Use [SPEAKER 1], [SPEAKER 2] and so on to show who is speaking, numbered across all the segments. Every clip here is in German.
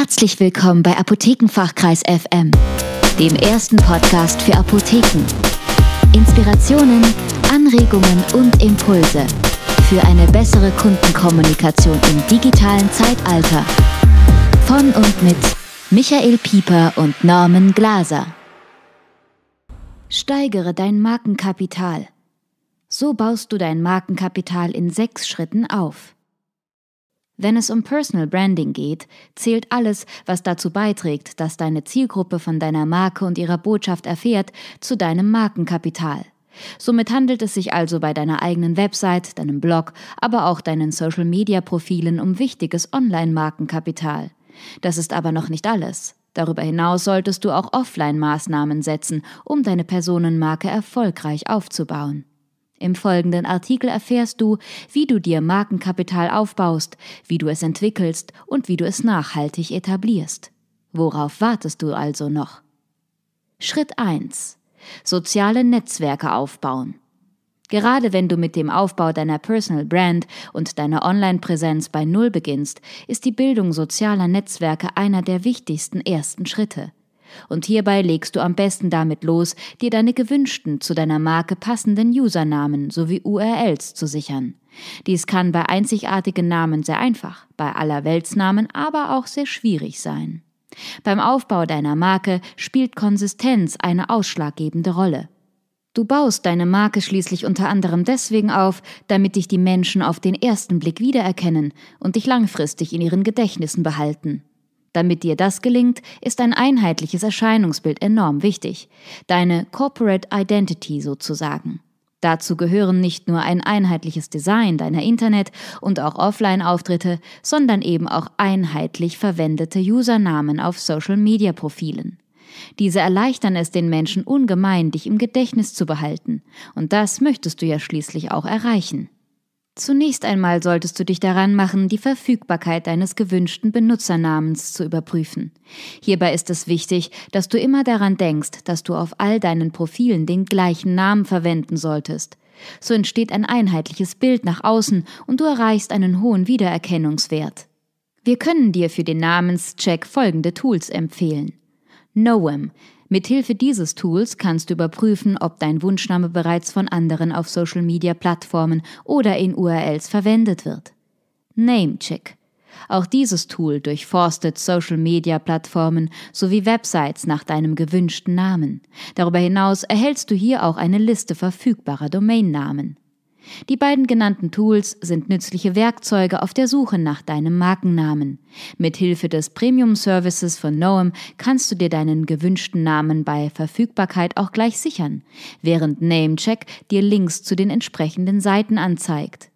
[SPEAKER 1] Herzlich willkommen bei Apothekenfachkreis FM, dem ersten Podcast für Apotheken. Inspirationen, Anregungen und Impulse für eine bessere Kundenkommunikation im digitalen Zeitalter. Von und mit Michael Pieper und Norman Glaser. Steigere dein Markenkapital. So baust du dein Markenkapital in sechs Schritten auf. Wenn es um Personal Branding geht, zählt alles, was dazu beiträgt, dass deine Zielgruppe von deiner Marke und ihrer Botschaft erfährt, zu deinem Markenkapital. Somit handelt es sich also bei deiner eigenen Website, deinem Blog, aber auch deinen Social-Media-Profilen um wichtiges Online-Markenkapital. Das ist aber noch nicht alles. Darüber hinaus solltest du auch Offline-Maßnahmen setzen, um deine Personenmarke erfolgreich aufzubauen. Im folgenden Artikel erfährst du, wie du dir Markenkapital aufbaust, wie du es entwickelst und wie du es nachhaltig etablierst. Worauf wartest du also noch? Schritt 1. Soziale Netzwerke aufbauen. Gerade wenn du mit dem Aufbau deiner Personal Brand und deiner Online-Präsenz bei Null beginnst, ist die Bildung sozialer Netzwerke einer der wichtigsten ersten Schritte. Und hierbei legst du am besten damit los, dir deine gewünschten, zu deiner Marke passenden Usernamen sowie URLs zu sichern. Dies kann bei einzigartigen Namen sehr einfach, bei aller Weltsnamen aber auch sehr schwierig sein. Beim Aufbau deiner Marke spielt Konsistenz eine ausschlaggebende Rolle. Du baust deine Marke schließlich unter anderem deswegen auf, damit dich die Menschen auf den ersten Blick wiedererkennen und dich langfristig in ihren Gedächtnissen behalten. Damit dir das gelingt, ist ein einheitliches Erscheinungsbild enorm wichtig, deine Corporate Identity sozusagen. Dazu gehören nicht nur ein einheitliches Design deiner Internet- und auch Offline-Auftritte, sondern eben auch einheitlich verwendete Usernamen auf Social-Media-Profilen. Diese erleichtern es den Menschen ungemein, dich im Gedächtnis zu behalten, und das möchtest du ja schließlich auch erreichen. Zunächst einmal solltest du dich daran machen, die Verfügbarkeit deines gewünschten Benutzernamens zu überprüfen. Hierbei ist es wichtig, dass du immer daran denkst, dass du auf all deinen Profilen den gleichen Namen verwenden solltest. So entsteht ein einheitliches Bild nach außen und du erreichst einen hohen Wiedererkennungswert. Wir können dir für den Namenscheck folgende Tools empfehlen. Noem Mithilfe dieses Tools kannst du überprüfen, ob dein Wunschname bereits von anderen auf Social-Media-Plattformen oder in URLs verwendet wird. Namecheck. Auch dieses Tool durchforstet Social-Media-Plattformen sowie Websites nach deinem gewünschten Namen. Darüber hinaus erhältst du hier auch eine Liste verfügbarer Domainnamen. Die beiden genannten Tools sind nützliche Werkzeuge auf der Suche nach deinem Markennamen. Mit Hilfe des Premium Services von Noem kannst du dir deinen gewünschten Namen bei Verfügbarkeit auch gleich sichern, während Namecheck dir Links zu den entsprechenden Seiten anzeigt.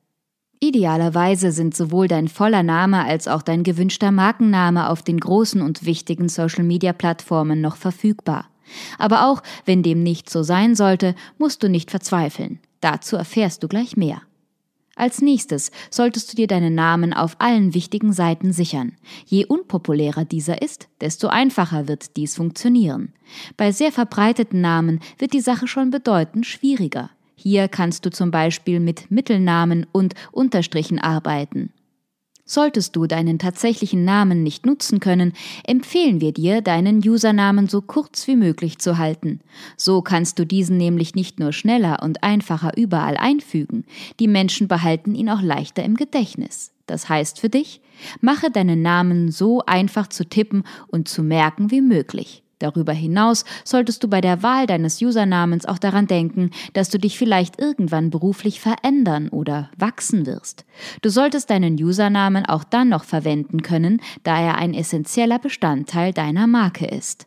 [SPEAKER 1] Idealerweise sind sowohl dein voller Name als auch dein gewünschter Markenname auf den großen und wichtigen Social-Media-Plattformen noch verfügbar. Aber auch wenn dem nicht so sein sollte, musst du nicht verzweifeln. Dazu erfährst du gleich mehr. Als nächstes solltest du dir deinen Namen auf allen wichtigen Seiten sichern. Je unpopulärer dieser ist, desto einfacher wird dies funktionieren. Bei sehr verbreiteten Namen wird die Sache schon bedeutend schwieriger. Hier kannst du zum Beispiel mit Mittelnamen und Unterstrichen arbeiten. Solltest du deinen tatsächlichen Namen nicht nutzen können, empfehlen wir dir, deinen Usernamen so kurz wie möglich zu halten. So kannst du diesen nämlich nicht nur schneller und einfacher überall einfügen, die Menschen behalten ihn auch leichter im Gedächtnis. Das heißt für dich, mache deinen Namen so einfach zu tippen und zu merken wie möglich. Darüber hinaus solltest du bei der Wahl deines Usernamens auch daran denken, dass du dich vielleicht irgendwann beruflich verändern oder wachsen wirst. Du solltest deinen Usernamen auch dann noch verwenden können, da er ein essentieller Bestandteil deiner Marke ist.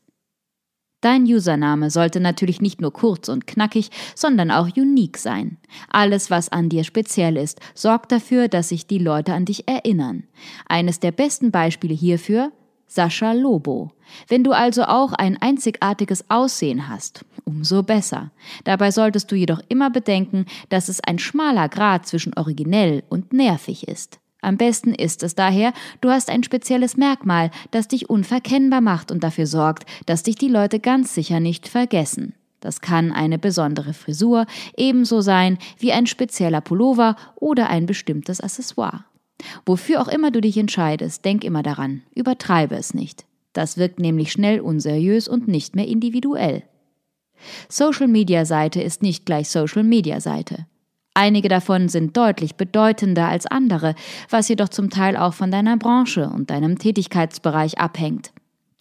[SPEAKER 1] Dein Username sollte natürlich nicht nur kurz und knackig, sondern auch unique sein. Alles, was an dir speziell ist, sorgt dafür, dass sich die Leute an dich erinnern. Eines der besten Beispiele hierfür Sascha Lobo. Wenn du also auch ein einzigartiges Aussehen hast, umso besser. Dabei solltest du jedoch immer bedenken, dass es ein schmaler Grad zwischen originell und nervig ist. Am besten ist es daher, du hast ein spezielles Merkmal, das dich unverkennbar macht und dafür sorgt, dass dich die Leute ganz sicher nicht vergessen. Das kann eine besondere Frisur ebenso sein wie ein spezieller Pullover oder ein bestimmtes Accessoire. Wofür auch immer du dich entscheidest, denk immer daran, übertreibe es nicht. Das wirkt nämlich schnell unseriös und nicht mehr individuell. Social Media Seite ist nicht gleich Social Media Seite. Einige davon sind deutlich bedeutender als andere, was jedoch zum Teil auch von deiner Branche und deinem Tätigkeitsbereich abhängt.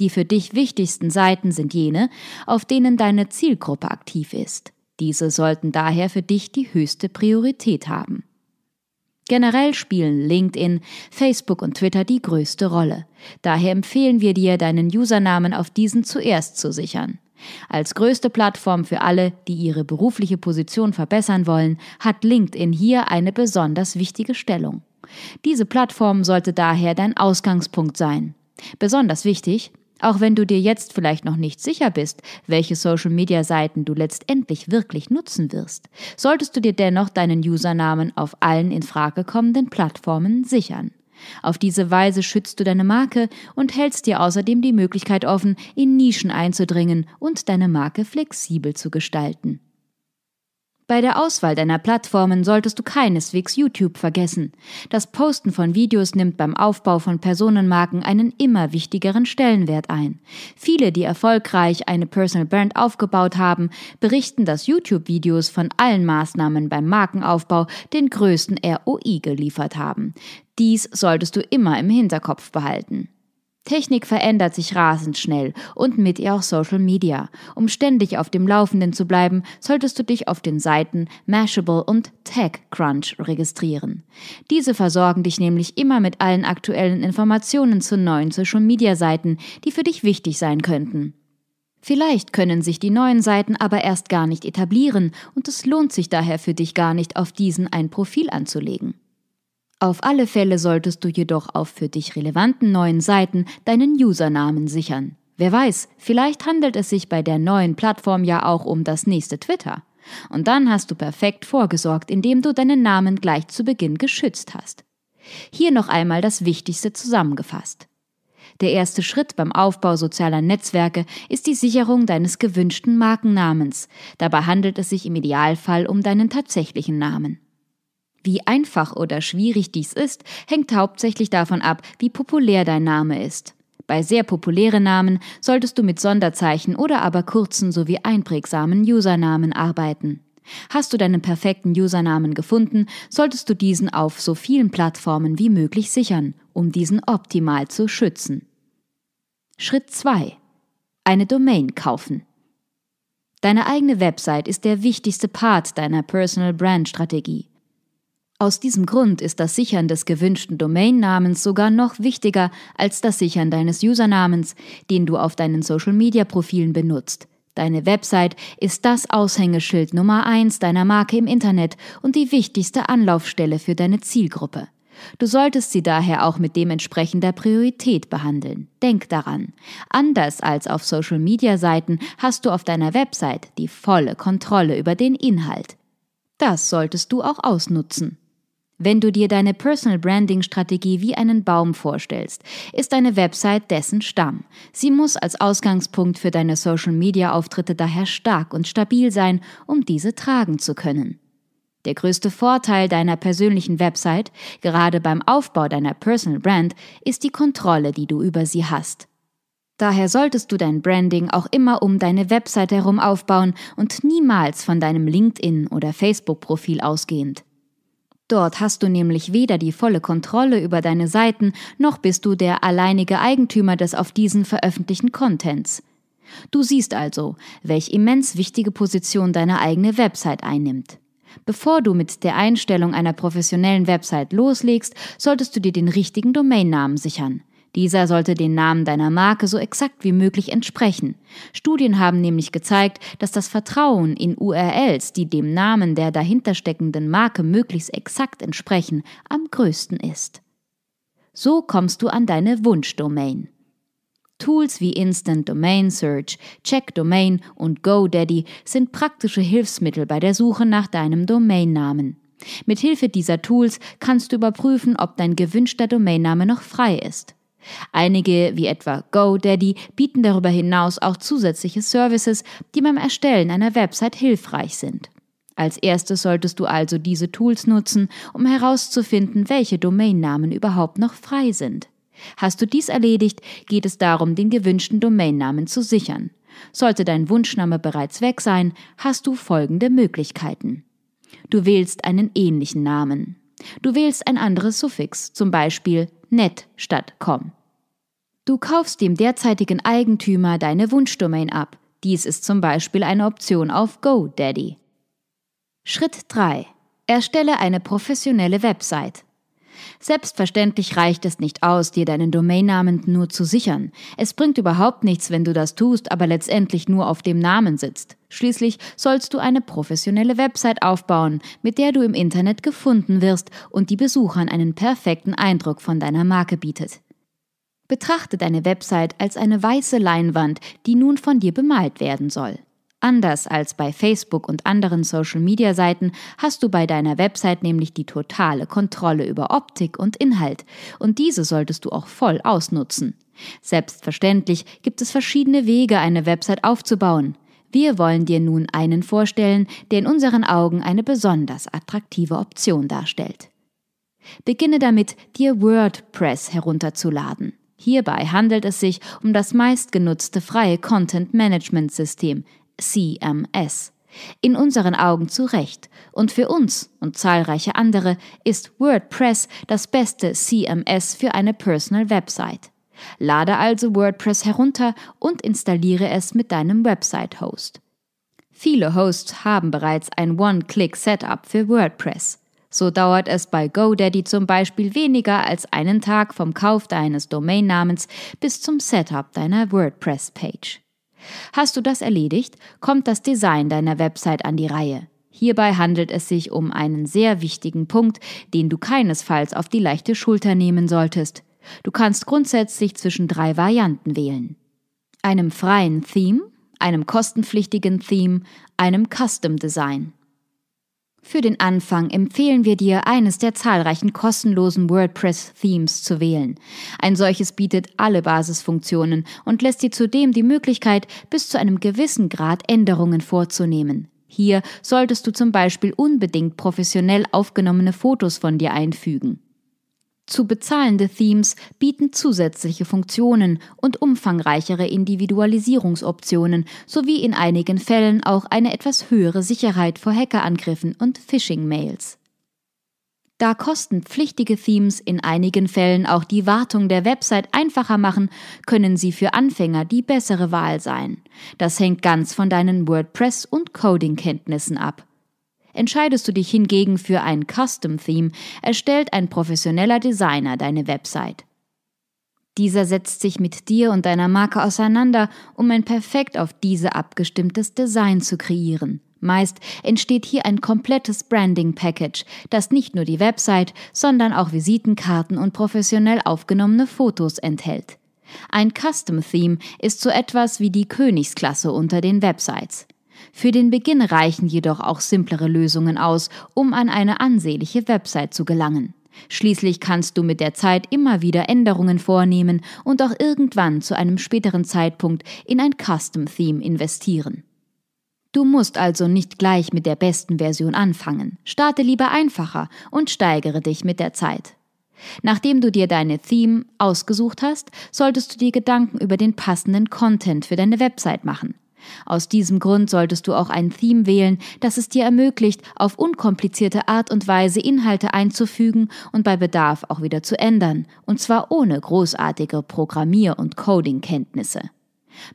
[SPEAKER 1] Die für dich wichtigsten Seiten sind jene, auf denen deine Zielgruppe aktiv ist. Diese sollten daher für dich die höchste Priorität haben. Generell spielen LinkedIn, Facebook und Twitter die größte Rolle. Daher empfehlen wir dir, deinen Usernamen auf diesen zuerst zu sichern. Als größte Plattform für alle, die ihre berufliche Position verbessern wollen, hat LinkedIn hier eine besonders wichtige Stellung. Diese Plattform sollte daher dein Ausgangspunkt sein. Besonders wichtig, auch wenn du dir jetzt vielleicht noch nicht sicher bist, welche Social-Media-Seiten du letztendlich wirklich nutzen wirst, solltest du dir dennoch deinen Usernamen auf allen in Frage kommenden Plattformen sichern. Auf diese Weise schützt du deine Marke und hältst dir außerdem die Möglichkeit offen, in Nischen einzudringen und deine Marke flexibel zu gestalten. Bei der Auswahl deiner Plattformen solltest du keineswegs YouTube vergessen. Das Posten von Videos nimmt beim Aufbau von Personenmarken einen immer wichtigeren Stellenwert ein. Viele, die erfolgreich eine Personal Brand aufgebaut haben, berichten, dass YouTube-Videos von allen Maßnahmen beim Markenaufbau den größten ROI geliefert haben. Dies solltest du immer im Hinterkopf behalten. Technik verändert sich rasend schnell und mit ihr auch Social Media. Um ständig auf dem Laufenden zu bleiben, solltest du dich auf den Seiten Mashable und TechCrunch registrieren. Diese versorgen dich nämlich immer mit allen aktuellen Informationen zu neuen Social Media Seiten, die für dich wichtig sein könnten. Vielleicht können sich die neuen Seiten aber erst gar nicht etablieren und es lohnt sich daher für dich gar nicht, auf diesen ein Profil anzulegen. Auf alle Fälle solltest du jedoch auf für dich relevanten neuen Seiten deinen Usernamen sichern. Wer weiß, vielleicht handelt es sich bei der neuen Plattform ja auch um das nächste Twitter. Und dann hast du perfekt vorgesorgt, indem du deinen Namen gleich zu Beginn geschützt hast. Hier noch einmal das Wichtigste zusammengefasst. Der erste Schritt beim Aufbau sozialer Netzwerke ist die Sicherung deines gewünschten Markennamens. Dabei handelt es sich im Idealfall um deinen tatsächlichen Namen. Wie einfach oder schwierig dies ist, hängt hauptsächlich davon ab, wie populär dein Name ist. Bei sehr populären Namen solltest du mit Sonderzeichen oder aber kurzen sowie einprägsamen Usernamen arbeiten. Hast du deinen perfekten Usernamen gefunden, solltest du diesen auf so vielen Plattformen wie möglich sichern, um diesen optimal zu schützen. Schritt 2. Eine Domain kaufen. Deine eigene Website ist der wichtigste Part deiner Personal Brand Strategie. Aus diesem Grund ist das Sichern des gewünschten Domainnamens sogar noch wichtiger als das Sichern deines Usernamens, den du auf deinen Social-Media-Profilen benutzt. Deine Website ist das Aushängeschild Nummer 1 deiner Marke im Internet und die wichtigste Anlaufstelle für deine Zielgruppe. Du solltest sie daher auch mit dementsprechender Priorität behandeln. Denk daran. Anders als auf Social-Media-Seiten hast du auf deiner Website die volle Kontrolle über den Inhalt. Das solltest du auch ausnutzen. Wenn du dir deine Personal Branding Strategie wie einen Baum vorstellst, ist deine Website dessen Stamm. Sie muss als Ausgangspunkt für deine Social Media Auftritte daher stark und stabil sein, um diese tragen zu können. Der größte Vorteil deiner persönlichen Website, gerade beim Aufbau deiner Personal Brand, ist die Kontrolle, die du über sie hast. Daher solltest du dein Branding auch immer um deine Website herum aufbauen und niemals von deinem LinkedIn oder Facebook Profil ausgehend. Dort hast du nämlich weder die volle Kontrolle über deine Seiten, noch bist du der alleinige Eigentümer des auf diesen veröffentlichten Contents. Du siehst also, welch immens wichtige Position deine eigene Website einnimmt. Bevor du mit der Einstellung einer professionellen Website loslegst, solltest du dir den richtigen Domainnamen sichern. Dieser sollte den Namen deiner Marke so exakt wie möglich entsprechen. Studien haben nämlich gezeigt, dass das Vertrauen in URLs, die dem Namen der dahintersteckenden Marke möglichst exakt entsprechen, am größten ist. So kommst du an deine Wunschdomain. Tools wie Instant Domain Search, Check Domain und GoDaddy sind praktische Hilfsmittel bei der Suche nach deinem Domainnamen. Mithilfe dieser Tools kannst du überprüfen, ob dein gewünschter Domainname noch frei ist. Einige, wie etwa GoDaddy, bieten darüber hinaus auch zusätzliche Services, die beim Erstellen einer Website hilfreich sind. Als erstes solltest du also diese Tools nutzen, um herauszufinden, welche Domainnamen überhaupt noch frei sind. Hast du dies erledigt, geht es darum, den gewünschten Domainnamen zu sichern. Sollte dein Wunschname bereits weg sein, hast du folgende Möglichkeiten. Du wählst einen ähnlichen Namen. Du wählst ein anderes Suffix, zum Beispiel net statt com. Du kaufst dem derzeitigen Eigentümer deine Wunschdomain ab. Dies ist zum Beispiel eine Option auf GoDaddy. Schritt 3. Erstelle eine professionelle Website. Selbstverständlich reicht es nicht aus, dir deinen Domainnamen nur zu sichern. Es bringt überhaupt nichts, wenn du das tust, aber letztendlich nur auf dem Namen sitzt. Schließlich sollst du eine professionelle Website aufbauen, mit der du im Internet gefunden wirst und die Besuchern einen perfekten Eindruck von deiner Marke bietet. Betrachte deine Website als eine weiße Leinwand, die nun von dir bemalt werden soll. Anders als bei Facebook und anderen Social-Media-Seiten hast du bei deiner Website nämlich die totale Kontrolle über Optik und Inhalt, und diese solltest du auch voll ausnutzen. Selbstverständlich gibt es verschiedene Wege, eine Website aufzubauen. Wir wollen dir nun einen vorstellen, der in unseren Augen eine besonders attraktive Option darstellt. Beginne damit, dir WordPress herunterzuladen. Hierbei handelt es sich um das meistgenutzte freie Content Management System, CMS. In unseren Augen zu Recht. Und für uns und zahlreiche andere ist WordPress das beste CMS für eine Personal Website. Lade also WordPress herunter und installiere es mit deinem Website-Host. Viele Hosts haben bereits ein One-Click-Setup für WordPress. So dauert es bei GoDaddy zum Beispiel weniger als einen Tag vom Kauf deines Domainnamens bis zum Setup deiner WordPress-Page. Hast du das erledigt, kommt das Design deiner Website an die Reihe. Hierbei handelt es sich um einen sehr wichtigen Punkt, den du keinesfalls auf die leichte Schulter nehmen solltest. Du kannst grundsätzlich zwischen drei Varianten wählen. Einem freien Theme, einem kostenpflichtigen Theme, einem Custom Design. Für den Anfang empfehlen wir dir, eines der zahlreichen kostenlosen WordPress-Themes zu wählen. Ein solches bietet alle Basisfunktionen und lässt dir zudem die Möglichkeit, bis zu einem gewissen Grad Änderungen vorzunehmen. Hier solltest du zum Beispiel unbedingt professionell aufgenommene Fotos von dir einfügen. Zu bezahlende Themes bieten zusätzliche Funktionen und umfangreichere Individualisierungsoptionen sowie in einigen Fällen auch eine etwas höhere Sicherheit vor Hackerangriffen und Phishing-Mails. Da kostenpflichtige Themes in einigen Fällen auch die Wartung der Website einfacher machen, können sie für Anfänger die bessere Wahl sein. Das hängt ganz von deinen WordPress- und Coding-Kenntnissen ab. Entscheidest du dich hingegen für ein Custom-Theme, erstellt ein professioneller Designer deine Website. Dieser setzt sich mit dir und deiner Marke auseinander, um ein perfekt auf diese abgestimmtes Design zu kreieren. Meist entsteht hier ein komplettes Branding-Package, das nicht nur die Website, sondern auch Visitenkarten und professionell aufgenommene Fotos enthält. Ein Custom-Theme ist so etwas wie die Königsklasse unter den Websites. Für den Beginn reichen jedoch auch simplere Lösungen aus, um an eine ansehnliche Website zu gelangen. Schließlich kannst du mit der Zeit immer wieder Änderungen vornehmen und auch irgendwann zu einem späteren Zeitpunkt in ein Custom-Theme investieren. Du musst also nicht gleich mit der besten Version anfangen. Starte lieber einfacher und steigere dich mit der Zeit. Nachdem du dir deine Theme ausgesucht hast, solltest du dir Gedanken über den passenden Content für deine Website machen. Aus diesem Grund solltest du auch ein Theme wählen, das es dir ermöglicht, auf unkomplizierte Art und Weise Inhalte einzufügen und bei Bedarf auch wieder zu ändern, und zwar ohne großartige Programmier- und Coding-Kenntnisse.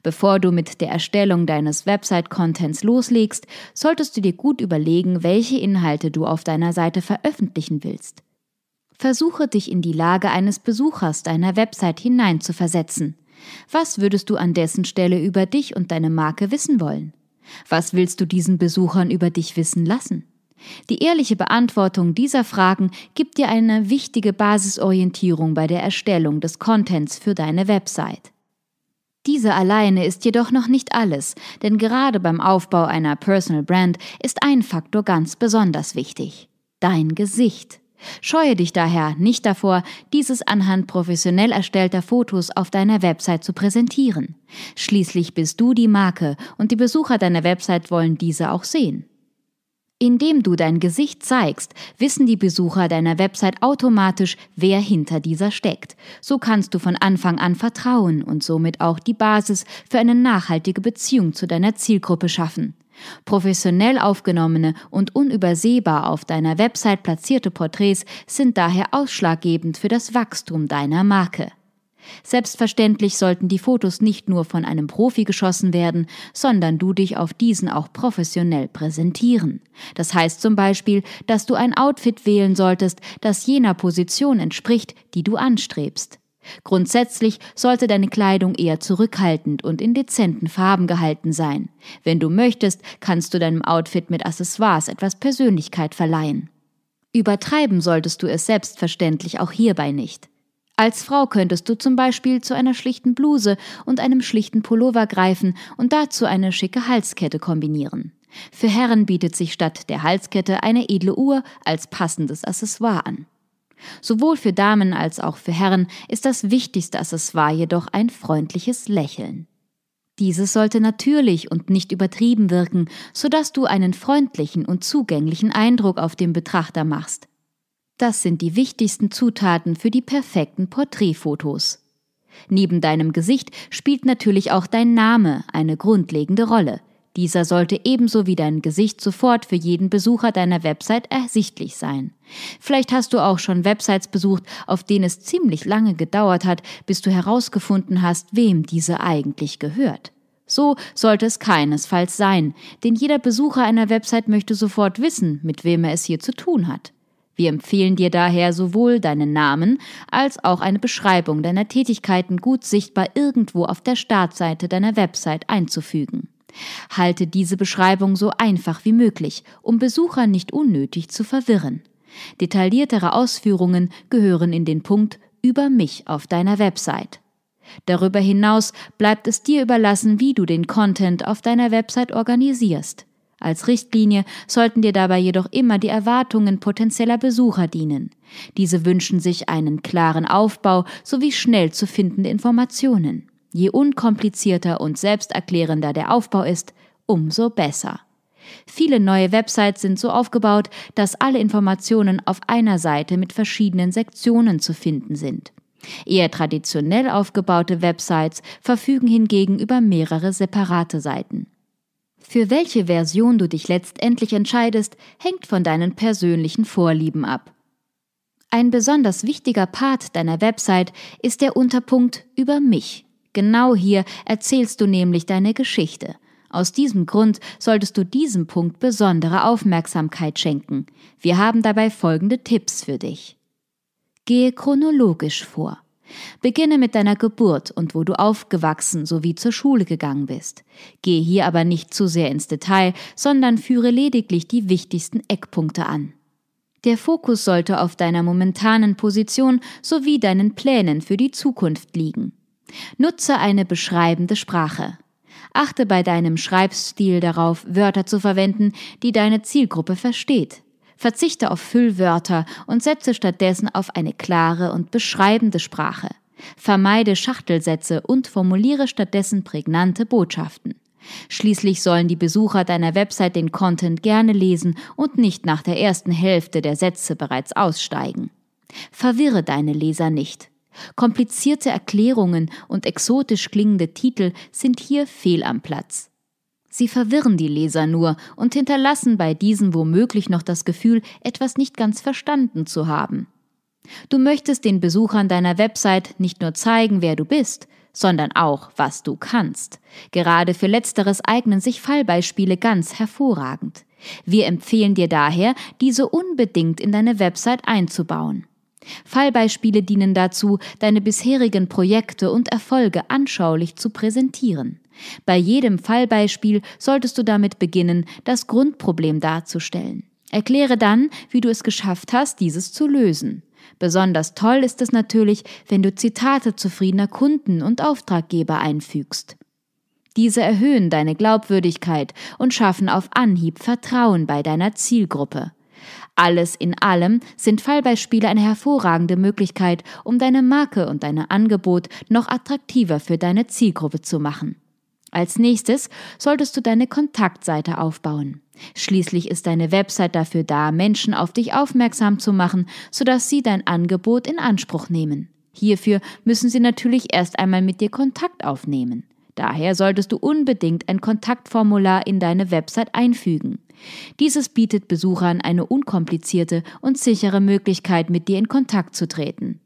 [SPEAKER 1] Bevor du mit der Erstellung deines Website-Contents loslegst, solltest du dir gut überlegen, welche Inhalte du auf deiner Seite veröffentlichen willst. Versuche dich in die Lage eines Besuchers deiner Website hineinzuversetzen. Was würdest du an dessen Stelle über dich und deine Marke wissen wollen? Was willst du diesen Besuchern über dich wissen lassen? Die ehrliche Beantwortung dieser Fragen gibt dir eine wichtige Basisorientierung bei der Erstellung des Contents für deine Website. Diese alleine ist jedoch noch nicht alles, denn gerade beim Aufbau einer Personal Brand ist ein Faktor ganz besonders wichtig. Dein Gesicht. Scheue dich daher nicht davor, dieses anhand professionell erstellter Fotos auf deiner Website zu präsentieren. Schließlich bist du die Marke und die Besucher deiner Website wollen diese auch sehen. Indem du dein Gesicht zeigst, wissen die Besucher deiner Website automatisch, wer hinter dieser steckt. So kannst du von Anfang an Vertrauen und somit auch die Basis für eine nachhaltige Beziehung zu deiner Zielgruppe schaffen. Professionell aufgenommene und unübersehbar auf deiner Website platzierte Porträts sind daher ausschlaggebend für das Wachstum deiner Marke. Selbstverständlich sollten die Fotos nicht nur von einem Profi geschossen werden, sondern du dich auf diesen auch professionell präsentieren. Das heißt zum Beispiel, dass du ein Outfit wählen solltest, das jener Position entspricht, die du anstrebst. Grundsätzlich sollte deine Kleidung eher zurückhaltend und in dezenten Farben gehalten sein. Wenn du möchtest, kannst du deinem Outfit mit Accessoires etwas Persönlichkeit verleihen. Übertreiben solltest du es selbstverständlich auch hierbei nicht. Als Frau könntest du zum Beispiel zu einer schlichten Bluse und einem schlichten Pullover greifen und dazu eine schicke Halskette kombinieren. Für Herren bietet sich statt der Halskette eine edle Uhr als passendes Accessoire an. Sowohl für Damen als auch für Herren ist das wichtigste Accessoire jedoch ein freundliches Lächeln. Dieses sollte natürlich und nicht übertrieben wirken, sodass du einen freundlichen und zugänglichen Eindruck auf den Betrachter machst. Das sind die wichtigsten Zutaten für die perfekten Porträtfotos. Neben deinem Gesicht spielt natürlich auch dein Name eine grundlegende Rolle. Dieser sollte ebenso wie dein Gesicht sofort für jeden Besucher deiner Website ersichtlich sein. Vielleicht hast du auch schon Websites besucht, auf denen es ziemlich lange gedauert hat, bis du herausgefunden hast, wem diese eigentlich gehört. So sollte es keinesfalls sein, denn jeder Besucher einer Website möchte sofort wissen, mit wem er es hier zu tun hat. Wir empfehlen dir daher sowohl deinen Namen als auch eine Beschreibung deiner Tätigkeiten gut sichtbar irgendwo auf der Startseite deiner Website einzufügen. Halte diese Beschreibung so einfach wie möglich, um Besucher nicht unnötig zu verwirren. Detailliertere Ausführungen gehören in den Punkt über mich auf deiner Website. Darüber hinaus bleibt es dir überlassen, wie du den Content auf deiner Website organisierst. Als Richtlinie sollten dir dabei jedoch immer die Erwartungen potenzieller Besucher dienen. Diese wünschen sich einen klaren Aufbau sowie schnell zu findende Informationen. Je unkomplizierter und selbsterklärender der Aufbau ist, umso besser. Viele neue Websites sind so aufgebaut, dass alle Informationen auf einer Seite mit verschiedenen Sektionen zu finden sind. Eher traditionell aufgebaute Websites verfügen hingegen über mehrere separate Seiten. Für welche Version du dich letztendlich entscheidest, hängt von deinen persönlichen Vorlieben ab. Ein besonders wichtiger Part deiner Website ist der Unterpunkt über mich. Genau hier erzählst du nämlich deine Geschichte. Aus diesem Grund solltest du diesem Punkt besondere Aufmerksamkeit schenken. Wir haben dabei folgende Tipps für dich. Gehe chronologisch vor. Beginne mit deiner Geburt und wo du aufgewachsen sowie zur Schule gegangen bist. Gehe hier aber nicht zu sehr ins Detail, sondern führe lediglich die wichtigsten Eckpunkte an. Der Fokus sollte auf deiner momentanen Position sowie deinen Plänen für die Zukunft liegen. Nutze eine beschreibende Sprache. Achte bei deinem Schreibstil darauf, Wörter zu verwenden, die deine Zielgruppe versteht. Verzichte auf Füllwörter und setze stattdessen auf eine klare und beschreibende Sprache. Vermeide Schachtelsätze und formuliere stattdessen prägnante Botschaften. Schließlich sollen die Besucher deiner Website den Content gerne lesen und nicht nach der ersten Hälfte der Sätze bereits aussteigen. Verwirre deine Leser nicht. Komplizierte Erklärungen und exotisch klingende Titel sind hier fehl am Platz. Sie verwirren die Leser nur und hinterlassen bei diesen womöglich noch das Gefühl, etwas nicht ganz verstanden zu haben. Du möchtest den Besuchern deiner Website nicht nur zeigen, wer du bist, sondern auch, was du kannst. Gerade für letzteres eignen sich Fallbeispiele ganz hervorragend. Wir empfehlen dir daher, diese unbedingt in deine Website einzubauen. Fallbeispiele dienen dazu, deine bisherigen Projekte und Erfolge anschaulich zu präsentieren. Bei jedem Fallbeispiel solltest du damit beginnen, das Grundproblem darzustellen. Erkläre dann, wie du es geschafft hast, dieses zu lösen. Besonders toll ist es natürlich, wenn du Zitate zufriedener Kunden und Auftraggeber einfügst. Diese erhöhen deine Glaubwürdigkeit und schaffen auf Anhieb Vertrauen bei deiner Zielgruppe. Alles in allem sind Fallbeispiele eine hervorragende Möglichkeit, um deine Marke und dein Angebot noch attraktiver für deine Zielgruppe zu machen. Als nächstes solltest du deine Kontaktseite aufbauen. Schließlich ist deine Website dafür da, Menschen auf dich aufmerksam zu machen, sodass sie dein Angebot in Anspruch nehmen. Hierfür müssen sie natürlich erst einmal mit dir Kontakt aufnehmen. Daher solltest du unbedingt ein Kontaktformular in deine Website einfügen. Dieses bietet Besuchern eine unkomplizierte und sichere Möglichkeit, mit dir in Kontakt zu treten.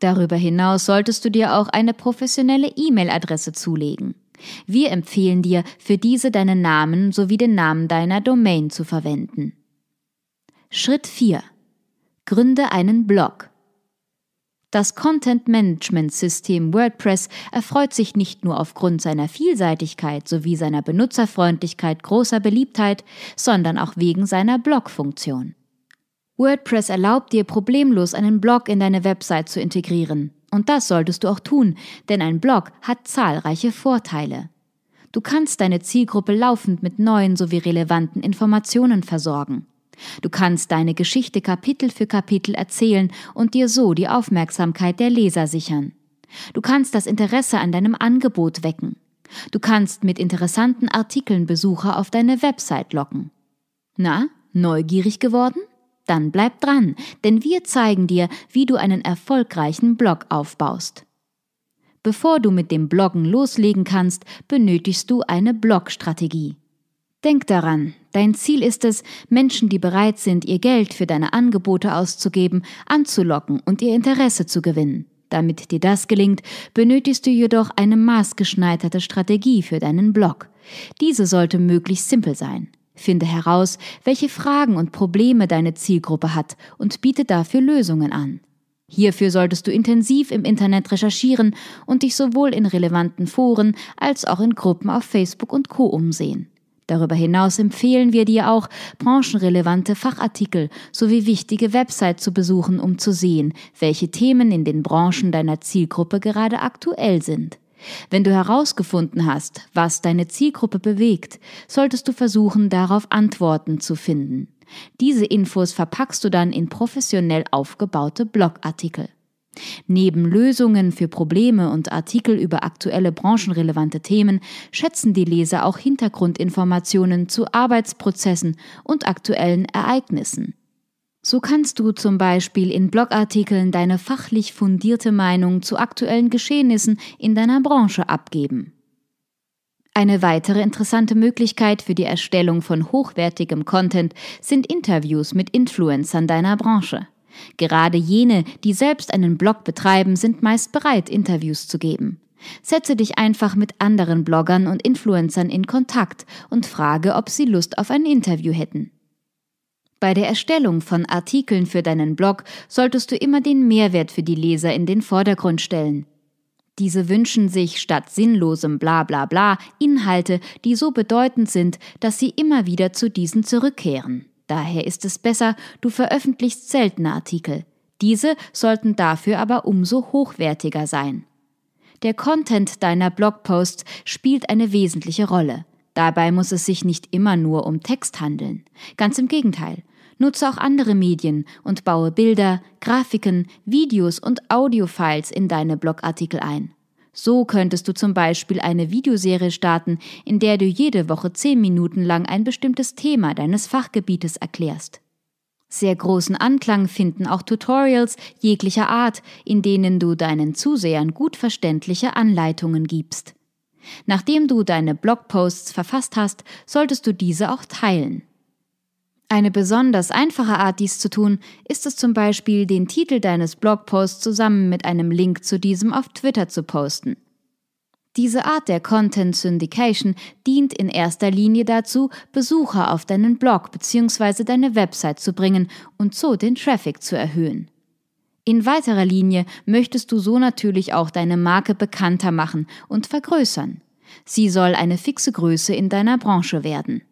[SPEAKER 1] Darüber hinaus solltest du dir auch eine professionelle E-Mail-Adresse zulegen. Wir empfehlen dir, für diese deinen Namen sowie den Namen deiner Domain zu verwenden. Schritt 4. Gründe einen Blog. Das Content Management System WordPress erfreut sich nicht nur aufgrund seiner Vielseitigkeit sowie seiner Benutzerfreundlichkeit großer Beliebtheit, sondern auch wegen seiner Blog-Funktion. WordPress erlaubt dir problemlos einen Blog in deine Website zu integrieren. Und das solltest du auch tun, denn ein Blog hat zahlreiche Vorteile. Du kannst deine Zielgruppe laufend mit neuen sowie relevanten Informationen versorgen. Du kannst deine Geschichte Kapitel für Kapitel erzählen und dir so die Aufmerksamkeit der Leser sichern. Du kannst das Interesse an deinem Angebot wecken. Du kannst mit interessanten Artikeln Besucher auf deine Website locken. Na, neugierig geworden? Dann bleib dran, denn wir zeigen dir, wie du einen erfolgreichen Blog aufbaust. Bevor du mit dem Bloggen loslegen kannst, benötigst du eine Blogstrategie. Denk daran, Dein Ziel ist es, Menschen, die bereit sind, ihr Geld für deine Angebote auszugeben, anzulocken und ihr Interesse zu gewinnen. Damit dir das gelingt, benötigst du jedoch eine maßgeschneiderte Strategie für deinen Blog. Diese sollte möglichst simpel sein. Finde heraus, welche Fragen und Probleme deine Zielgruppe hat und biete dafür Lösungen an. Hierfür solltest du intensiv im Internet recherchieren und dich sowohl in relevanten Foren als auch in Gruppen auf Facebook und Co umsehen. Darüber hinaus empfehlen wir dir auch, branchenrelevante Fachartikel sowie wichtige Websites zu besuchen, um zu sehen, welche Themen in den Branchen deiner Zielgruppe gerade aktuell sind. Wenn du herausgefunden hast, was deine Zielgruppe bewegt, solltest du versuchen, darauf Antworten zu finden. Diese Infos verpackst du dann in professionell aufgebaute Blogartikel. Neben Lösungen für Probleme und Artikel über aktuelle branchenrelevante Themen schätzen die Leser auch Hintergrundinformationen zu Arbeitsprozessen und aktuellen Ereignissen. So kannst du zum Beispiel in Blogartikeln deine fachlich fundierte Meinung zu aktuellen Geschehnissen in deiner Branche abgeben. Eine weitere interessante Möglichkeit für die Erstellung von hochwertigem Content sind Interviews mit Influencern deiner Branche. Gerade jene, die selbst einen Blog betreiben, sind meist bereit, Interviews zu geben. Setze dich einfach mit anderen Bloggern und Influencern in Kontakt und frage, ob sie Lust auf ein Interview hätten. Bei der Erstellung von Artikeln für deinen Blog solltest du immer den Mehrwert für die Leser in den Vordergrund stellen. Diese wünschen sich statt sinnlosem Blablabla Inhalte, die so bedeutend sind, dass sie immer wieder zu diesen zurückkehren. Daher ist es besser, du veröffentlichst seltene Artikel. Diese sollten dafür aber umso hochwertiger sein. Der Content deiner Blogposts spielt eine wesentliche Rolle. Dabei muss es sich nicht immer nur um Text handeln. Ganz im Gegenteil. Nutze auch andere Medien und baue Bilder, Grafiken, Videos und Audiofiles in deine Blogartikel ein. So könntest du zum Beispiel eine Videoserie starten, in der du jede Woche zehn Minuten lang ein bestimmtes Thema deines Fachgebietes erklärst. Sehr großen Anklang finden auch Tutorials jeglicher Art, in denen du deinen Zusehern gut verständliche Anleitungen gibst. Nachdem du deine Blogposts verfasst hast, solltest du diese auch teilen. Eine besonders einfache Art, dies zu tun, ist es zum Beispiel, den Titel deines Blogposts zusammen mit einem Link zu diesem auf Twitter zu posten. Diese Art der Content Syndication dient in erster Linie dazu, Besucher auf deinen Blog bzw. deine Website zu bringen und so den Traffic zu erhöhen. In weiterer Linie möchtest du so natürlich auch deine Marke bekannter machen und vergrößern. Sie soll eine fixe Größe in deiner Branche werden.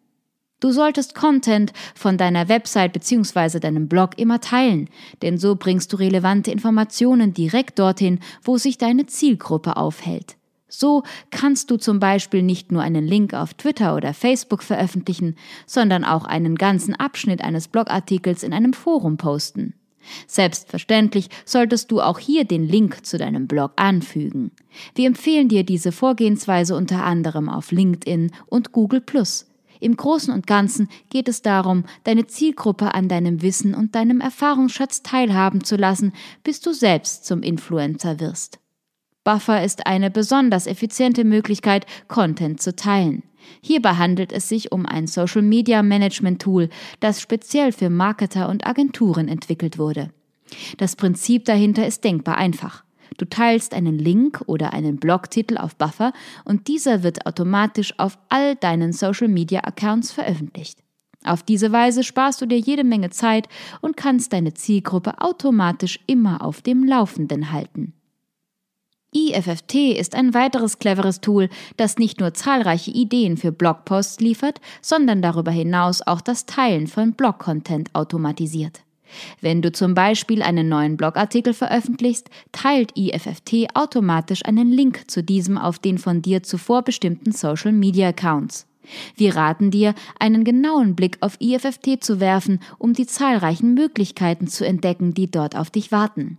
[SPEAKER 1] Du solltest Content von deiner Website bzw. deinem Blog immer teilen, denn so bringst du relevante Informationen direkt dorthin, wo sich deine Zielgruppe aufhält. So kannst du zum Beispiel nicht nur einen Link auf Twitter oder Facebook veröffentlichen, sondern auch einen ganzen Abschnitt eines Blogartikels in einem Forum posten. Selbstverständlich solltest du auch hier den Link zu deinem Blog anfügen. Wir empfehlen dir diese Vorgehensweise unter anderem auf LinkedIn und Google ⁇ im Großen und Ganzen geht es darum, deine Zielgruppe an deinem Wissen und deinem Erfahrungsschatz teilhaben zu lassen, bis du selbst zum Influencer wirst. Buffer ist eine besonders effiziente Möglichkeit, Content zu teilen. Hierbei handelt es sich um ein Social Media Management Tool, das speziell für Marketer und Agenturen entwickelt wurde. Das Prinzip dahinter ist denkbar einfach. Du teilst einen Link oder einen Blogtitel auf Buffer und dieser wird automatisch auf all deinen Social-Media-Accounts veröffentlicht. Auf diese Weise sparst du dir jede Menge Zeit und kannst deine Zielgruppe automatisch immer auf dem Laufenden halten. IFFT ist ein weiteres cleveres Tool, das nicht nur zahlreiche Ideen für Blogposts liefert, sondern darüber hinaus auch das Teilen von Blog-Content automatisiert. Wenn du zum Beispiel einen neuen Blogartikel veröffentlichst, teilt IFFT automatisch einen Link zu diesem auf den von dir zuvor bestimmten Social-Media-Accounts. Wir raten dir, einen genauen Blick auf IFFT zu werfen, um die zahlreichen Möglichkeiten zu entdecken, die dort auf dich warten.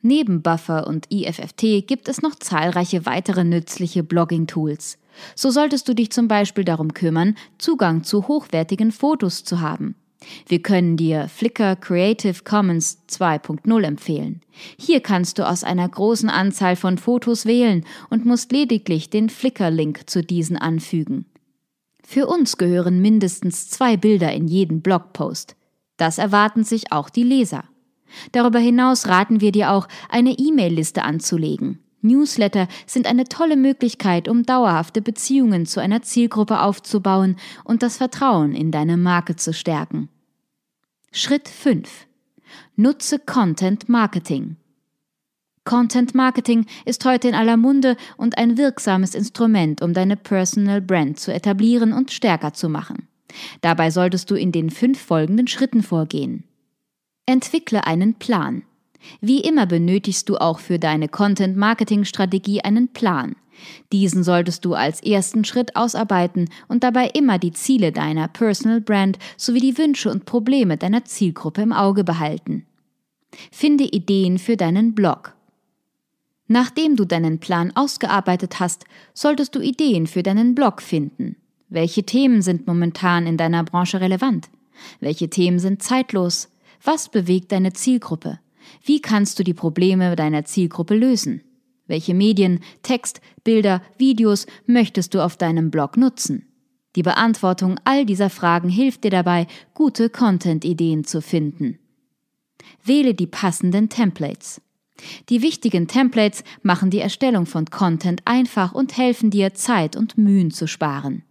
[SPEAKER 1] Neben Buffer und IFFT gibt es noch zahlreiche weitere nützliche Blogging-Tools. So solltest du dich zum Beispiel darum kümmern, Zugang zu hochwertigen Fotos zu haben. Wir können dir Flickr Creative Commons 2.0 empfehlen. Hier kannst du aus einer großen Anzahl von Fotos wählen und musst lediglich den Flickr-Link zu diesen anfügen. Für uns gehören mindestens zwei Bilder in jeden Blogpost. Das erwarten sich auch die Leser. Darüber hinaus raten wir dir auch, eine E-Mail-Liste anzulegen. Newsletter sind eine tolle Möglichkeit, um dauerhafte Beziehungen zu einer Zielgruppe aufzubauen und das Vertrauen in deine Marke zu stärken. Schritt 5. Nutze Content Marketing. Content Marketing ist heute in aller Munde und ein wirksames Instrument, um deine Personal Brand zu etablieren und stärker zu machen. Dabei solltest du in den fünf folgenden Schritten vorgehen. Entwickle einen Plan. Wie immer benötigst du auch für deine Content-Marketing-Strategie einen Plan. Diesen solltest du als ersten Schritt ausarbeiten und dabei immer die Ziele deiner Personal Brand sowie die Wünsche und Probleme deiner Zielgruppe im Auge behalten. Finde Ideen für deinen Blog. Nachdem du deinen Plan ausgearbeitet hast, solltest du Ideen für deinen Blog finden. Welche Themen sind momentan in deiner Branche relevant? Welche Themen sind zeitlos? Was bewegt deine Zielgruppe? Wie kannst du die Probleme deiner Zielgruppe lösen? Welche Medien, Text, Bilder, Videos möchtest du auf deinem Blog nutzen? Die Beantwortung all dieser Fragen hilft dir dabei, gute Content-Ideen zu finden. Wähle die passenden Templates. Die wichtigen Templates machen die Erstellung von Content einfach und helfen dir, Zeit und Mühen zu sparen.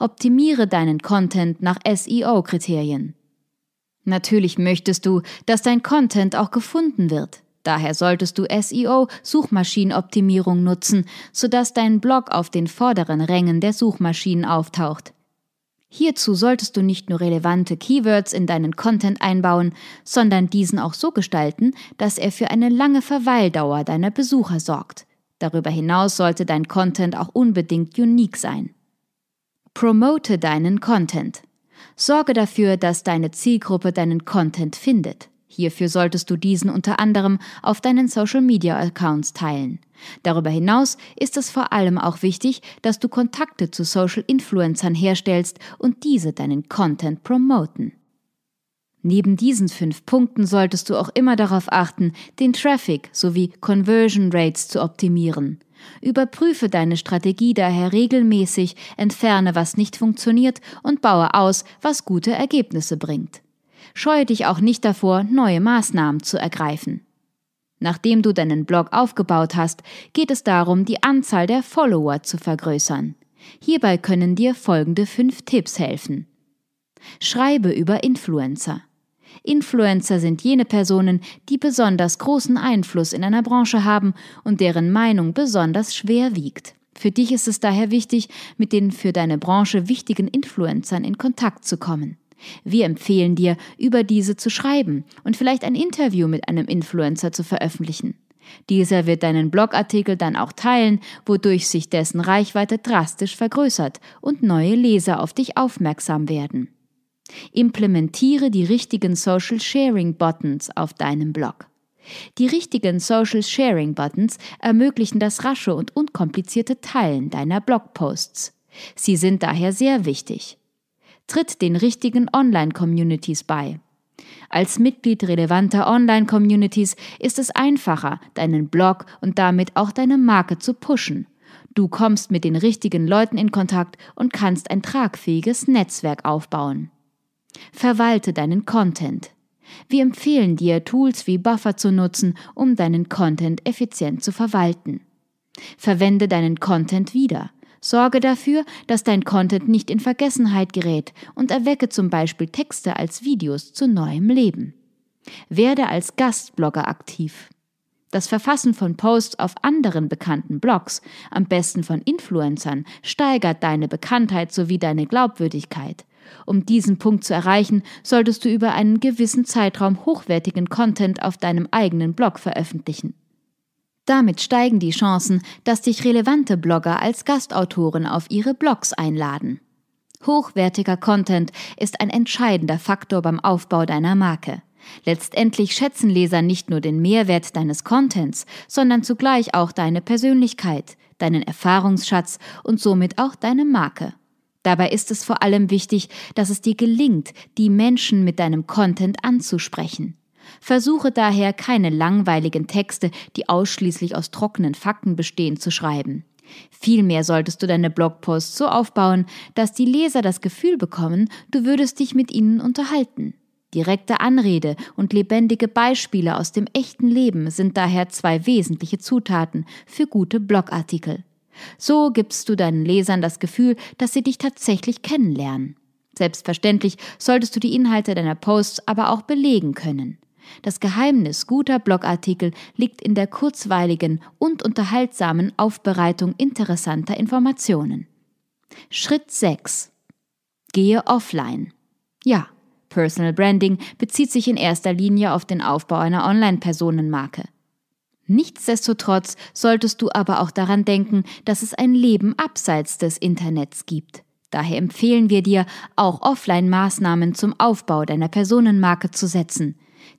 [SPEAKER 1] Optimiere deinen Content nach SEO-Kriterien. Natürlich möchtest du, dass dein Content auch gefunden wird. Daher solltest du SEO Suchmaschinenoptimierung nutzen, sodass dein Blog auf den vorderen Rängen der Suchmaschinen auftaucht. Hierzu solltest du nicht nur relevante Keywords in deinen Content einbauen, sondern diesen auch so gestalten, dass er für eine lange Verweildauer deiner Besucher sorgt. Darüber hinaus sollte dein Content auch unbedingt unique sein. Promote deinen Content. Sorge dafür, dass deine Zielgruppe deinen Content findet. Hierfür solltest du diesen unter anderem auf deinen Social-Media-Accounts teilen. Darüber hinaus ist es vor allem auch wichtig, dass du Kontakte zu Social-Influencern herstellst und diese deinen Content promoten. Neben diesen fünf Punkten solltest du auch immer darauf achten, den Traffic sowie Conversion Rates zu optimieren. Überprüfe deine Strategie daher regelmäßig, entferne, was nicht funktioniert und baue aus, was gute Ergebnisse bringt. Scheue dich auch nicht davor, neue Maßnahmen zu ergreifen. Nachdem du deinen Blog aufgebaut hast, geht es darum, die Anzahl der Follower zu vergrößern. Hierbei können dir folgende fünf Tipps helfen. Schreibe über Influencer. Influencer sind jene Personen, die besonders großen Einfluss in einer Branche haben und deren Meinung besonders schwer wiegt. Für dich ist es daher wichtig, mit den für deine Branche wichtigen Influencern in Kontakt zu kommen. Wir empfehlen dir, über diese zu schreiben und vielleicht ein Interview mit einem Influencer zu veröffentlichen. Dieser wird deinen Blogartikel dann auch teilen, wodurch sich dessen Reichweite drastisch vergrößert und neue Leser auf dich aufmerksam werden. Implementiere die richtigen Social Sharing Buttons auf deinem Blog. Die richtigen Social Sharing Buttons ermöglichen das rasche und unkomplizierte Teilen deiner Blogposts. Sie sind daher sehr wichtig. Tritt den richtigen Online-Communities bei. Als Mitglied relevanter Online-Communities ist es einfacher, deinen Blog und damit auch deine Marke zu pushen. Du kommst mit den richtigen Leuten in Kontakt und kannst ein tragfähiges Netzwerk aufbauen. Verwalte deinen Content. Wir empfehlen dir, Tools wie Buffer zu nutzen, um deinen Content effizient zu verwalten. Verwende deinen Content wieder. Sorge dafür, dass dein Content nicht in Vergessenheit gerät und erwecke zum Beispiel Texte als Videos zu neuem Leben. Werde als Gastblogger aktiv. Das Verfassen von Posts auf anderen bekannten Blogs, am besten von Influencern, steigert deine Bekanntheit sowie deine Glaubwürdigkeit. Um diesen Punkt zu erreichen, solltest du über einen gewissen Zeitraum hochwertigen Content auf deinem eigenen Blog veröffentlichen. Damit steigen die Chancen, dass dich relevante Blogger als Gastautoren auf ihre Blogs einladen. Hochwertiger Content ist ein entscheidender Faktor beim Aufbau deiner Marke. Letztendlich schätzen Leser nicht nur den Mehrwert deines Contents, sondern zugleich auch deine Persönlichkeit, deinen Erfahrungsschatz und somit auch deine Marke. Dabei ist es vor allem wichtig, dass es dir gelingt, die Menschen mit deinem Content anzusprechen. Versuche daher keine langweiligen Texte, die ausschließlich aus trockenen Fakten bestehen, zu schreiben. Vielmehr solltest du deine Blogposts so aufbauen, dass die Leser das Gefühl bekommen, du würdest dich mit ihnen unterhalten. Direkte Anrede und lebendige Beispiele aus dem echten Leben sind daher zwei wesentliche Zutaten für gute Blogartikel. So gibst du deinen Lesern das Gefühl, dass sie dich tatsächlich kennenlernen. Selbstverständlich solltest du die Inhalte deiner Posts aber auch belegen können. Das Geheimnis guter Blogartikel liegt in der kurzweiligen und unterhaltsamen Aufbereitung interessanter Informationen. Schritt 6. Gehe offline. Ja, Personal Branding bezieht sich in erster Linie auf den Aufbau einer Online-Personenmarke. Nichtsdestotrotz solltest du aber auch daran denken, dass es ein Leben abseits des Internets gibt. Daher empfehlen wir dir, auch Offline-Maßnahmen zum Aufbau deiner Personenmarke zu setzen.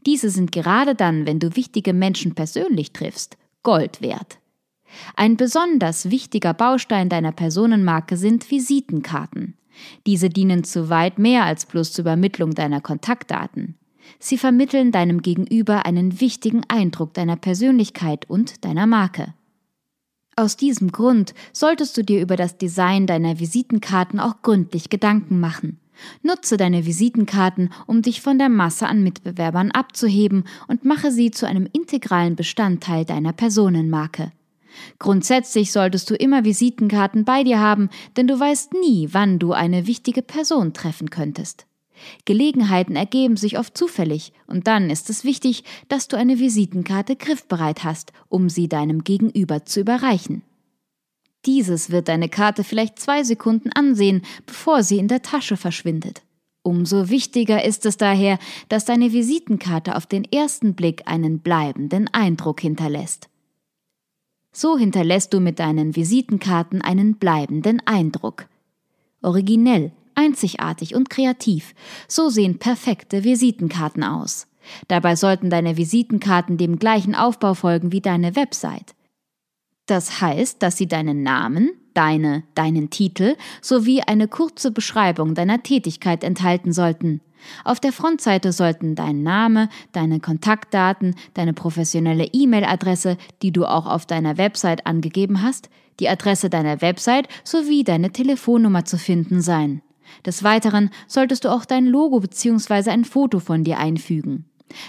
[SPEAKER 1] Diese sind gerade dann, wenn du wichtige Menschen persönlich triffst, Gold wert. Ein besonders wichtiger Baustein deiner Personenmarke sind Visitenkarten. Diese dienen zu weit mehr als bloß zur Übermittlung deiner Kontaktdaten. Sie vermitteln deinem Gegenüber einen wichtigen Eindruck deiner Persönlichkeit und deiner Marke. Aus diesem Grund solltest du dir über das Design deiner Visitenkarten auch gründlich Gedanken machen. Nutze deine Visitenkarten, um dich von der Masse an Mitbewerbern abzuheben und mache sie zu einem integralen Bestandteil deiner Personenmarke. Grundsätzlich solltest du immer Visitenkarten bei dir haben, denn du weißt nie, wann du eine wichtige Person treffen könntest. Gelegenheiten ergeben sich oft zufällig, und dann ist es wichtig, dass du eine Visitenkarte griffbereit hast, um sie deinem Gegenüber zu überreichen. Dieses wird deine Karte vielleicht zwei Sekunden ansehen, bevor sie in der Tasche verschwindet. Umso wichtiger ist es daher, dass deine Visitenkarte auf den ersten Blick einen bleibenden Eindruck hinterlässt. So hinterlässt du mit deinen Visitenkarten einen bleibenden Eindruck. Originell, einzigartig und kreativ. So sehen perfekte Visitenkarten aus. Dabei sollten deine Visitenkarten dem gleichen Aufbau folgen wie deine Website. Das heißt, dass sie deinen Namen, deine, deinen Titel sowie eine kurze Beschreibung deiner Tätigkeit enthalten sollten. Auf der Frontseite sollten dein Name, deine Kontaktdaten, deine professionelle E-Mail-Adresse, die du auch auf deiner Website angegeben hast, die Adresse deiner Website sowie deine Telefonnummer zu finden sein. Des Weiteren solltest du auch dein Logo bzw. ein Foto von dir einfügen.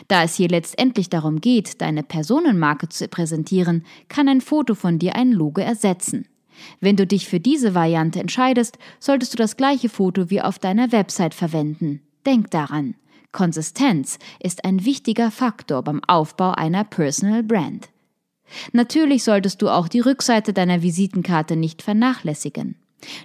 [SPEAKER 1] Da es hier letztendlich darum geht, deine Personenmarke zu präsentieren, kann ein Foto von dir ein Logo ersetzen. Wenn du dich für diese Variante entscheidest, solltest du das gleiche Foto wie auf deiner Website verwenden. Denk daran, Konsistenz ist ein wichtiger Faktor beim Aufbau einer Personal Brand. Natürlich solltest du auch die Rückseite deiner Visitenkarte nicht vernachlässigen.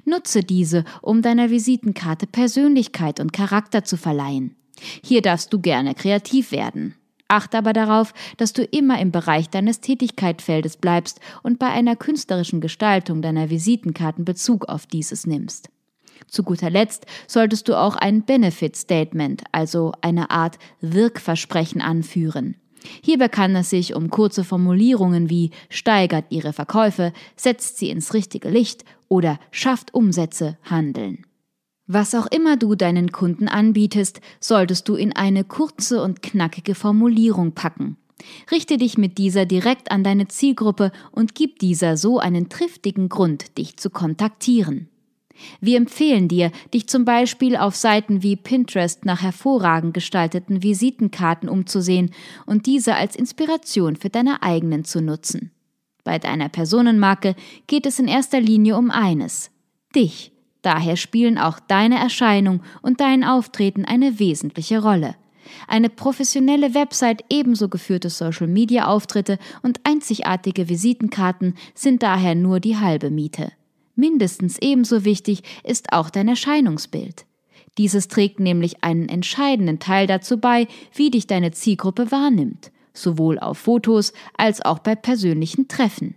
[SPEAKER 1] Nutze diese, um deiner Visitenkarte Persönlichkeit und Charakter zu verleihen. Hier darfst du gerne kreativ werden. Achte aber darauf, dass du immer im Bereich deines Tätigkeitsfeldes bleibst und bei einer künstlerischen Gestaltung deiner Visitenkarten Bezug auf dieses nimmst. Zu guter Letzt solltest du auch ein Benefit Statement, also eine Art Wirkversprechen anführen. Hierbei kann es sich um kurze Formulierungen wie steigert ihre Verkäufe, setzt sie ins richtige Licht oder schafft Umsätze handeln. Was auch immer du deinen Kunden anbietest, solltest du in eine kurze und knackige Formulierung packen. Richte dich mit dieser direkt an deine Zielgruppe und gib dieser so einen triftigen Grund, dich zu kontaktieren. Wir empfehlen dir, dich zum Beispiel auf Seiten wie Pinterest nach hervorragend gestalteten Visitenkarten umzusehen und diese als Inspiration für deine eigenen zu nutzen. Bei deiner Personenmarke geht es in erster Linie um eines, dich. Daher spielen auch deine Erscheinung und dein Auftreten eine wesentliche Rolle. Eine professionelle Website ebenso geführte Social-Media-Auftritte und einzigartige Visitenkarten sind daher nur die halbe Miete. Mindestens ebenso wichtig ist auch dein Erscheinungsbild. Dieses trägt nämlich einen entscheidenden Teil dazu bei, wie dich deine Zielgruppe wahrnimmt, sowohl auf Fotos als auch bei persönlichen Treffen.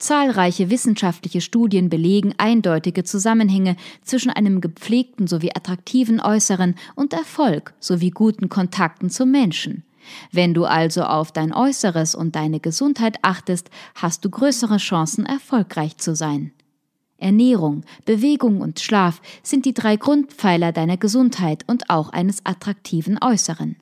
[SPEAKER 1] Zahlreiche wissenschaftliche Studien belegen eindeutige Zusammenhänge zwischen einem gepflegten sowie attraktiven Äußeren und Erfolg sowie guten Kontakten zu Menschen. Wenn du also auf dein Äußeres und deine Gesundheit achtest, hast du größere Chancen, erfolgreich zu sein. Ernährung, Bewegung und Schlaf sind die drei Grundpfeiler deiner Gesundheit und auch eines attraktiven Äußeren.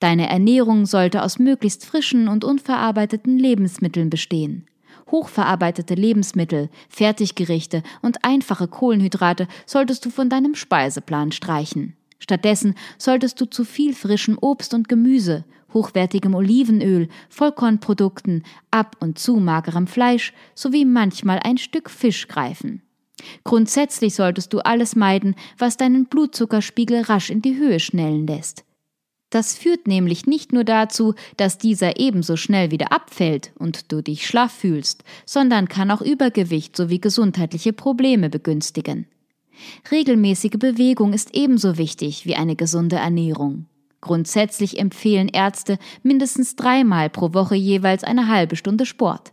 [SPEAKER 1] Deine Ernährung sollte aus möglichst frischen und unverarbeiteten Lebensmitteln bestehen. Hochverarbeitete Lebensmittel, Fertiggerichte und einfache Kohlenhydrate solltest du von deinem Speiseplan streichen. Stattdessen solltest du zu viel frischem Obst und Gemüse, hochwertigem Olivenöl, Vollkornprodukten, ab und zu magerem Fleisch sowie manchmal ein Stück Fisch greifen. Grundsätzlich solltest du alles meiden, was deinen Blutzuckerspiegel rasch in die Höhe schnellen lässt. Das führt nämlich nicht nur dazu, dass dieser ebenso schnell wieder abfällt und du dich schlaff fühlst, sondern kann auch Übergewicht sowie gesundheitliche Probleme begünstigen. Regelmäßige Bewegung ist ebenso wichtig wie eine gesunde Ernährung. Grundsätzlich empfehlen Ärzte mindestens dreimal pro Woche jeweils eine halbe Stunde Sport.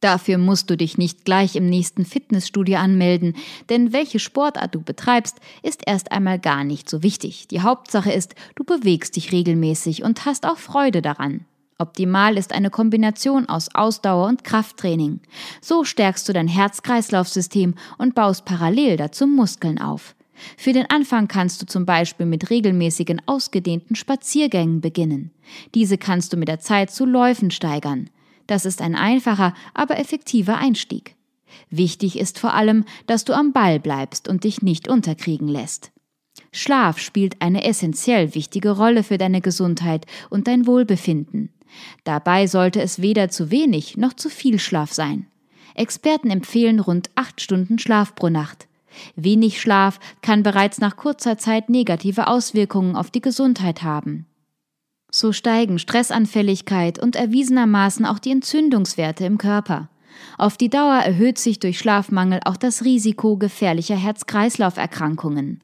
[SPEAKER 1] Dafür musst du dich nicht gleich im nächsten Fitnessstudio anmelden, denn welche Sportart du betreibst, ist erst einmal gar nicht so wichtig. Die Hauptsache ist, du bewegst dich regelmäßig und hast auch Freude daran. Optimal ist eine Kombination aus Ausdauer und Krafttraining. So stärkst du dein Herz-Kreislauf-System und baust parallel dazu Muskeln auf. Für den Anfang kannst du zum Beispiel mit regelmäßigen ausgedehnten Spaziergängen beginnen. Diese kannst du mit der Zeit zu Läufen steigern. Das ist ein einfacher, aber effektiver Einstieg. Wichtig ist vor allem, dass du am Ball bleibst und dich nicht unterkriegen lässt. Schlaf spielt eine essentiell wichtige Rolle für deine Gesundheit und dein Wohlbefinden. Dabei sollte es weder zu wenig noch zu viel Schlaf sein. Experten empfehlen rund acht Stunden Schlaf pro Nacht. Wenig Schlaf kann bereits nach kurzer Zeit negative Auswirkungen auf die Gesundheit haben. So steigen Stressanfälligkeit und erwiesenermaßen auch die Entzündungswerte im Körper. Auf die Dauer erhöht sich durch Schlafmangel auch das Risiko gefährlicher Herz-Kreislauf-Erkrankungen.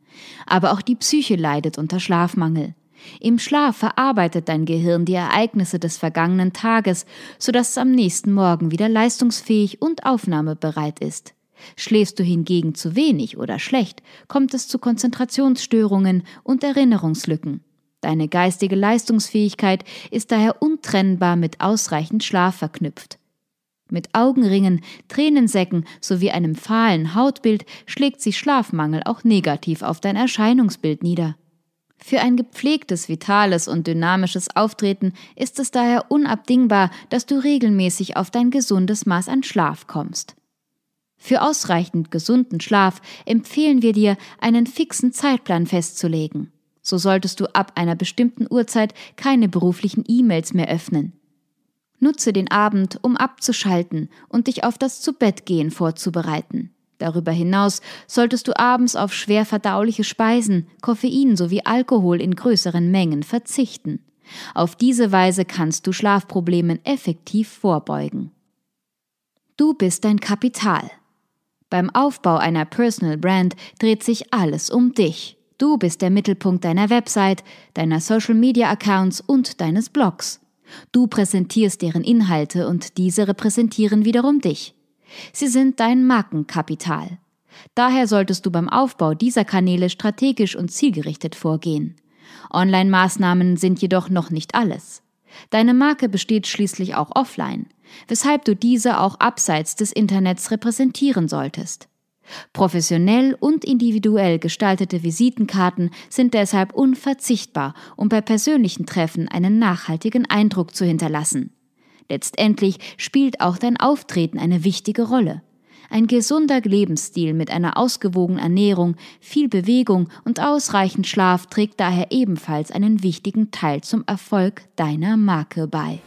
[SPEAKER 1] Aber auch die Psyche leidet unter Schlafmangel. Im Schlaf verarbeitet dein Gehirn die Ereignisse des vergangenen Tages, sodass es am nächsten Morgen wieder leistungsfähig und aufnahmebereit ist. Schläfst du hingegen zu wenig oder schlecht, kommt es zu Konzentrationsstörungen und Erinnerungslücken. Deine geistige Leistungsfähigkeit ist daher untrennbar mit ausreichend Schlaf verknüpft. Mit Augenringen, Tränensäcken sowie einem fahlen Hautbild schlägt sich Schlafmangel auch negativ auf dein Erscheinungsbild nieder. Für ein gepflegtes, vitales und dynamisches Auftreten ist es daher unabdingbar, dass du regelmäßig auf dein gesundes Maß an Schlaf kommst. Für ausreichend gesunden Schlaf empfehlen wir dir, einen fixen Zeitplan festzulegen. So solltest du ab einer bestimmten Uhrzeit keine beruflichen E-Mails mehr öffnen. Nutze den Abend, um abzuschalten und dich auf das Zubettgehen vorzubereiten. Darüber hinaus solltest du abends auf schwer verdauliche Speisen, Koffein sowie Alkohol in größeren Mengen verzichten. Auf diese Weise kannst du Schlafproblemen effektiv vorbeugen. Du bist dein Kapital. Beim Aufbau einer Personal Brand dreht sich alles um dich. Du bist der Mittelpunkt deiner Website, deiner Social-Media-Accounts und deines Blogs. Du präsentierst deren Inhalte und diese repräsentieren wiederum dich. Sie sind dein Markenkapital. Daher solltest du beim Aufbau dieser Kanäle strategisch und zielgerichtet vorgehen. Online-Maßnahmen sind jedoch noch nicht alles. Deine Marke besteht schließlich auch offline, weshalb du diese auch abseits des Internets repräsentieren solltest. Professionell und individuell gestaltete Visitenkarten sind deshalb unverzichtbar, um bei persönlichen Treffen einen nachhaltigen Eindruck zu hinterlassen. Letztendlich spielt auch dein Auftreten eine wichtige Rolle. Ein gesunder Lebensstil mit einer ausgewogenen Ernährung, viel Bewegung und ausreichend Schlaf trägt daher ebenfalls einen wichtigen Teil zum Erfolg deiner Marke bei.